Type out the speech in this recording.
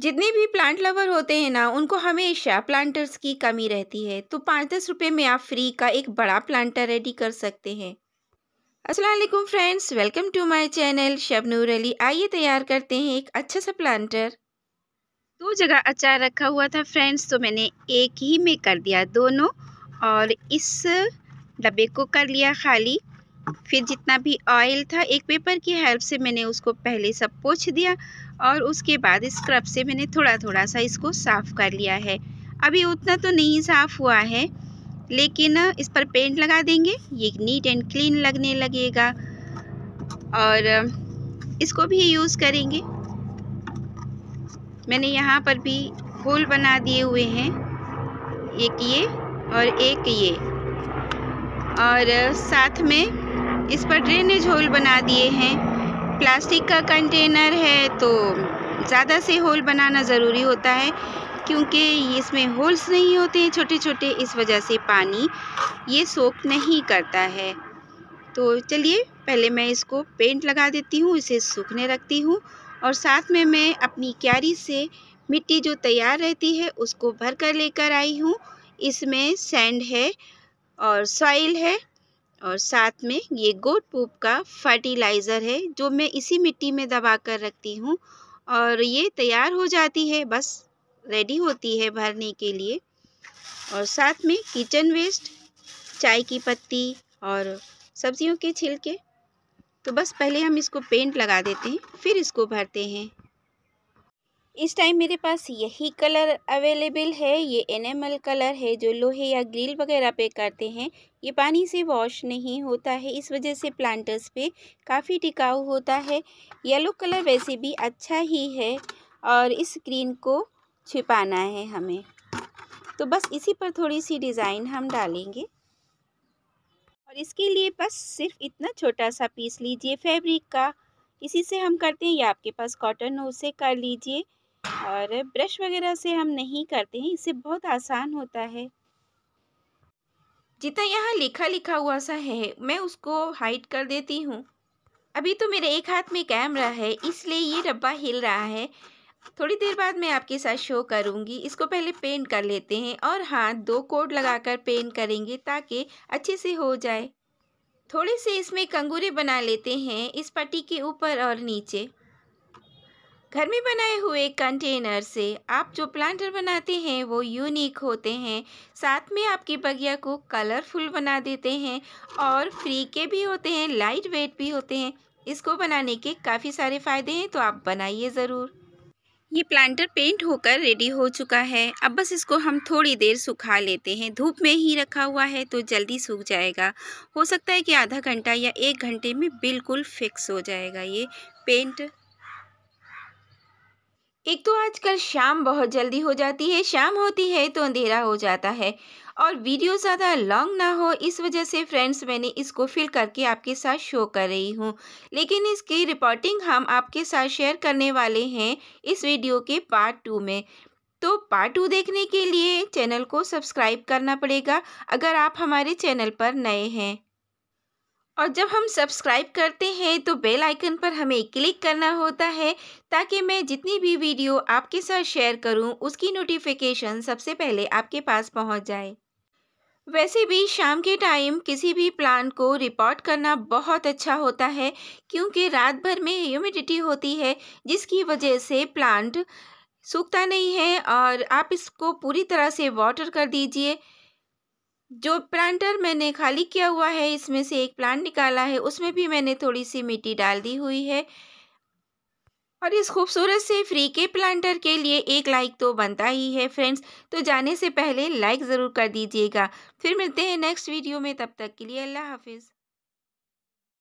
जितने भी plant lover होते हैं ना उनको हमेशा प्लांटर्स की कमी रहती है तो पाँच दस रुपये में आप फ्री का एक बड़ा प्लांटर रेडी कर सकते हैं असलम friends welcome to my channel Shabnoor Ali आइए तैयार करते हैं एक अच्छा सा प्लांटर दो जगह अचार रखा हुआ था फ्रेंड्स तो मैंने एक ही में कर दिया दोनों और इस डब्बे को कर लिया खाली फिर जितना भी ऑयल था एक पेपर की हेल्प से मैंने उसको पहले सब पोछ दिया और उसके बाद स्क्रब से मैंने थोड़ा थोड़ा सा इसको साफ़ कर लिया है अभी उतना तो नहीं साफ़ हुआ है लेकिन इस पर पेंट लगा देंगे ये नीट एंड क्लीन लगने लगेगा और इसको भी यूज़ करेंगे मैंने यहाँ पर भी होल बना दिए हुए हैं एक ये और एक ये और साथ में इस पर ड्रेनेज होल बना दिए हैं प्लास्टिक का कंटेनर है तो ज़्यादा से होल बनाना ज़रूरी होता है क्योंकि इसमें होल्स नहीं होते हैं छोटे छोटे इस वजह से पानी ये सोख नहीं करता है तो चलिए पहले मैं इसको पेंट लगा देती हूँ इसे सूखने रखती हूँ और साथ में मैं अपनी क्यारी से मिट्टी जो तैयार रहती है उसको भर कर लेकर आई हूँ इसमें सैंड है और सॉइल है और साथ में ये गोट पूप का फर्टिलाइज़र है जो मैं इसी मिट्टी में दबा कर रखती हूँ और ये तैयार हो जाती है बस रेडी होती है भरने के लिए और साथ में किचन वेस्ट चाय की पत्ती और सब्जियों के छिलके तो बस पहले हम इसको पेंट लगा देते हैं फिर इसको भरते हैं इस टाइम मेरे पास यही कलर अवेलेबल है ये एनेमल कलर है जो लोहे या ग्रिल वगैरह पे करते हैं ये पानी से वॉश नहीं होता है इस वजह से प्लांटर्स पे काफ़ी टिकाऊ होता है येलो कलर वैसे भी अच्छा ही है और इस ग्रीन को छिपाना है हमें तो बस इसी पर थोड़ी सी डिज़ाइन हम डालेंगे और इसके लिए बस सिर्फ इतना छोटा सा पीस लीजिए फैब्रिक का इसी से हम करते हैं या आपके पास कॉटन हो उसे कर लीजिए और ब्रश वगैरह से हम नहीं करते हैं इससे बहुत आसान होता है जितना यहाँ लिखा लिखा हुआ सा है मैं उसको हाइड कर देती हूँ अभी तो मेरे एक हाथ में कैमरा है इसलिए ये रब्बा हिल रहा है थोड़ी देर बाद मैं आपके साथ शो करूँगी इसको पहले पेंट कर लेते हैं और हाँ दो कोड लगाकर पेंट करेंगे ताकि अच्छे से हो जाए थोड़े से इसमें कंगूरे बना लेते हैं इस पट्टी के ऊपर और नीचे घर में बनाए हुए कंटेनर से आप जो प्लांटर बनाते हैं वो यूनिक होते हैं साथ में आपकी बगिया को कलरफुल बना देते हैं और फ्री के भी होते हैं लाइट वेट भी होते हैं इसको बनाने के काफ़ी सारे फ़ायदे हैं तो आप बनाइए ज़रूर ये प्लांटर पेंट होकर रेडी हो चुका है अब बस इसको हम थोड़ी देर सुखा लेते हैं धूप में ही रखा हुआ है तो जल्दी सूख जाएगा हो सकता है कि आधा घंटा या एक घंटे में बिल्कुल फिक्स हो जाएगा ये पेंट एक तो आजकल शाम बहुत जल्दी हो जाती है शाम होती है तो अंधेरा हो जाता है और वीडियो ज़्यादा लॉन्ग ना हो इस वजह से फ्रेंड्स मैंने इसको फिल करके आपके साथ शो कर रही हूँ लेकिन इसकी रिपोर्टिंग हम आपके साथ शेयर करने वाले हैं इस वीडियो के पार्ट टू में तो पार्ट टू देखने के लिए चैनल को सब्सक्राइब करना पड़ेगा अगर आप हमारे चैनल पर नए हैं और जब हम सब्सक्राइब करते हैं तो बेल आइकन पर हमें क्लिक करना होता है ताकि मैं जितनी भी वीडियो आपके साथ शेयर करूं उसकी नोटिफिकेशन सबसे पहले आपके पास पहुंच जाए वैसे भी शाम के टाइम किसी भी प्लांट को रिपोर्ट करना बहुत अच्छा होता है क्योंकि रात भर में ह्यूमिडिटी होती है जिसकी वजह से प्लांट सूखता नहीं है और आप इसको पूरी तरह से वाटर कर दीजिए जो प्लांटर मैंने खाली किया हुआ है इसमें से एक प्लांट निकाला है उसमें भी मैंने थोड़ी सी मिट्टी डाल दी हुई है और इस खूबसूरत से फ्री के प्लांटर के लिए एक लाइक तो बनता ही है फ्रेंड्स तो जाने से पहले लाइक ज़रूर कर दीजिएगा फिर मिलते हैं नेक्स्ट वीडियो में तब तक के लिए अल्लाह हाफिज़